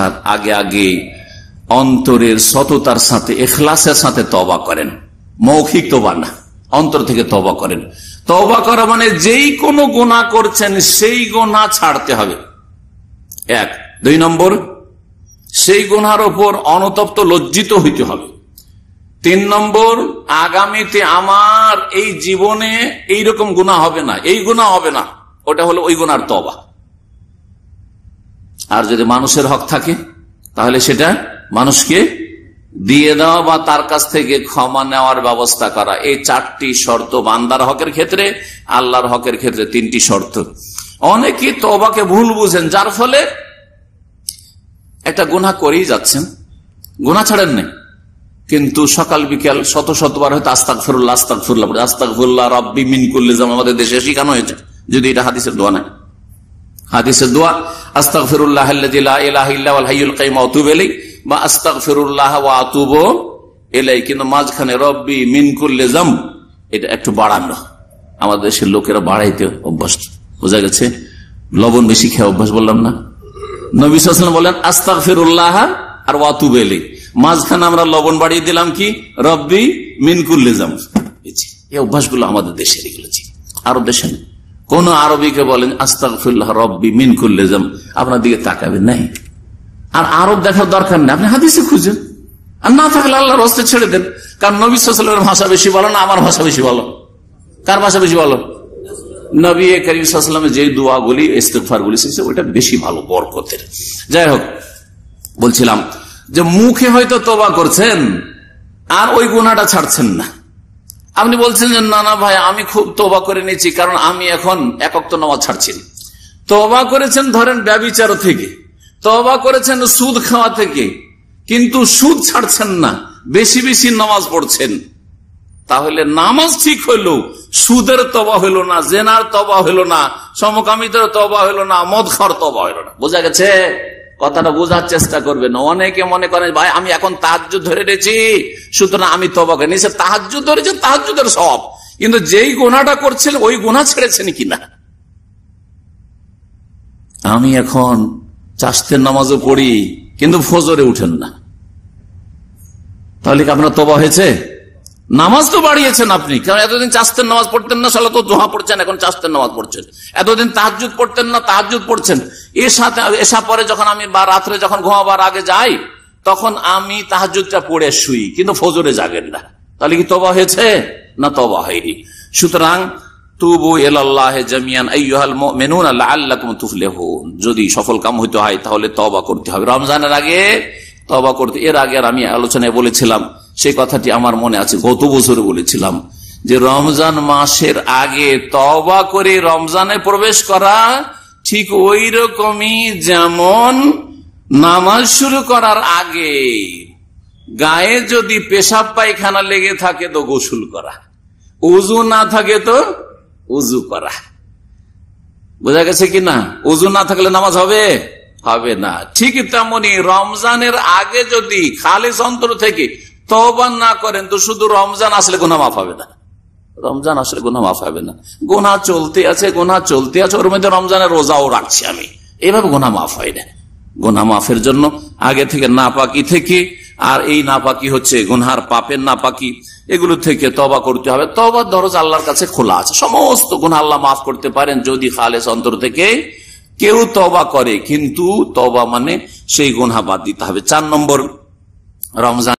আসার আগে আগে অন্তরের সততার সাথে এখলাসের সাথে তবা করেন মৌখিক তবা না অন্তর থেকে তবা করেন তবা করা মানে যেই কোনো গোনা করছেন সেই গোনা ছাড়তে হবে এক দুই নম্বর সেই গোনার ওপর অনতপ্ত লজ্জিত হইতে হবে তিন নম্বর আগামীতে আমার এই জীবনে এইরকম গুণা হবে না এই গুণা হবে না ওটা হলো ওই গুণার তবা আর যদি মানুষের হক থাকে তাহলে সেটা মানুষকে দিয়ে দেওয়া বা তার কাছ থেকে ক্ষমা নেওয়ার ব্যবস্থা করা এই চারটি শর্ত বান্দার হকের ক্ষেত্রে আল্লাহর হকের ক্ষেত্রে তিনটি শর্ত অনেকে তবাকে ভুল বুঝেন যার ফলে একটা গুণা করেই যাচ্ছেন গুণা ছাড়েন নাই কিন্তু সকাল বিকাল শত শতবার হয়তো আস্তাক ফুরুল্লাহ আস্তাক ফুরুল্লাহ আস্তাক ফুল্লাহ রব্বি মিন আমাদের দেশে শিখানো হয়েছে যদি এটা হাদিসের দোয়া নেয় হাদিসের দোয়া আস্তাক ফিরুল্লাহ এলাই বা আস্তাক ফিরুল্লাহ আতুব এলাই কিন্তু মাঝখানে রব্বি মিন করলে জাম এটা একটু বাড়ানো আমাদের দেশের লোকেরা বাড়াইতে অভ্যাস বোঝা গেছে লবণ বেশি খেয়ে অভ্যাস বললাম না নবীলাম বলেন আস্তাক ফিরুল্লাহ আর ওয়াতুব এলাই মাঝখানে আমরা লবণ বাড়িয়ে দিলাম কি রব্বি মিন করলে এই অভ্যাসগুলো আমাদের দেশের এগুলো আরব দেশে নেই কোন আরবিকে বলেন আস্তাকুল্লাহ রব্বি মিন কুল্লেজম আপনার দিকে তাকাবে নাই আর আরব দেখার দরকার নেই আপনি হাদিসে খুঁজেন আর না থাকলে আল্লাহর হস্তে ছেড়ে দেন কারণ নবী ভাষা বেশি বলো না আমার ভাষা বেশি বলো কার ভাষা বেশি বলো নবী করিম দোয়া যে দোয়াগুলি গুলি সে ওইটা বেশি ভালো বরকতের যাই হোক বলছিলাম যে মুখে হয়তো তোবা করছেন আর ওই গুণাটা ছাড়ছেন না আপনি বলছেন যে না না ভাই আমি খুব তোবা করে নিয়েছি কারণ আমি এখন একক তো নামাজ ছাড়ছি তোবা করেছেন ধরেন ব্যবচার থেকে তবা করেছেন সুদ খাওয়া থেকে কিন্তু সুদ ছাড়ছেন না বেশি বেশি নামাজ পড়ছেন তাহলে নামাজ ঠিক হইল সুদের তবা হইল না জেনার তবা হইল না সমকামিতার তবা হইল না মদ খাওয়ার তবা হইল না বোঝা গেছে কথাটা বোঝার চেষ্টা করবেন অনেকে মনে করেন ভাই আমি এখন তাহাজ ধরে রেছি সুতরাং আমি তবাকে নিয়েছে তাহাজ ধরেছেন তাহাজুদের সব কিন্তু যেই গোনাটা করছেন ওই গোনা ছেড়েছেন কিনা আমি এখন চাষের নামাজও পড়ি কিন্তু ফজরে উঠেন না তাহলে কি আপনার তবা হয়েছে নামাজ তো বাড়িয়েছেন আপনি কারণ এতদিন চাষতেন নামাজ পড়তেন না সালা তো দোহা পড়ছেন এখন চাষতেন নামাজ পড়ছেন এতদিন তাহাজুদ পড়তেন না তাহাজুদ পড়ছেন এর সাথে এসা পরে যখন আমি বা রাত্রে যখন ঘুমাবার আগে যাই তখন আমি তাহাজুদটা পড়ে শুই কিন্তু ফজরে জাগেন না তাহলে কি তবা হয়েছে না তবা হয়নি সুতরাং তুবু যদি সফল কাম হইতে হয় তাহলে তবা করতে হবে রমজানের আগে তবা করতে এর আগে আমি আলোচনায় বলেছিলাম সে কথাটি আমার মনে আছে গত বছর বলেছিলাম যে রমজান মাসের আগে তবা করে রমজানে প্রবেশ করা ঠিক ওই রকমই যেমন নামাজ শুরু করার আগে গায়ে যদি পেশাব পায়খানা লেগে থাকে তো গোসল করা উজু না থাকে তো উজু করা বোঝা গেছে কি না উজু না থাকলে নামাজ হবে হবে না ঠিক তেমনি রমজানের আগে যদি খালি অন্তর থেকে তবান না করেন তো শুধু রমজান আসলে গোনা মাফ হবে না রমজান আসলে গোনা মাফ হবে না গোনা চলতে আছে গোনা চলতে আছে ওর মধ্যে রমজানের রোজাও রাখছি আমি এভাবে গোনা মাফ হয় না গোনা মাফের জন্য আগে থেকে নাপাকি থেকে আর এই নাপাকি হচ্ছে গুনহার পাপের নাপাকি এগুলো থেকে তবা করতে হবে তবা দরজ আল্লাহর কাছে খোলা আছে সমস্ত গুণ আল্লাহ মাফ করতে পারেন যদি খালেস অন্তর থেকে কেউ তবা করে কিন্তু তবা মানে সেই গুনহা বাদ দিতে হবে চার নম্বর রমজান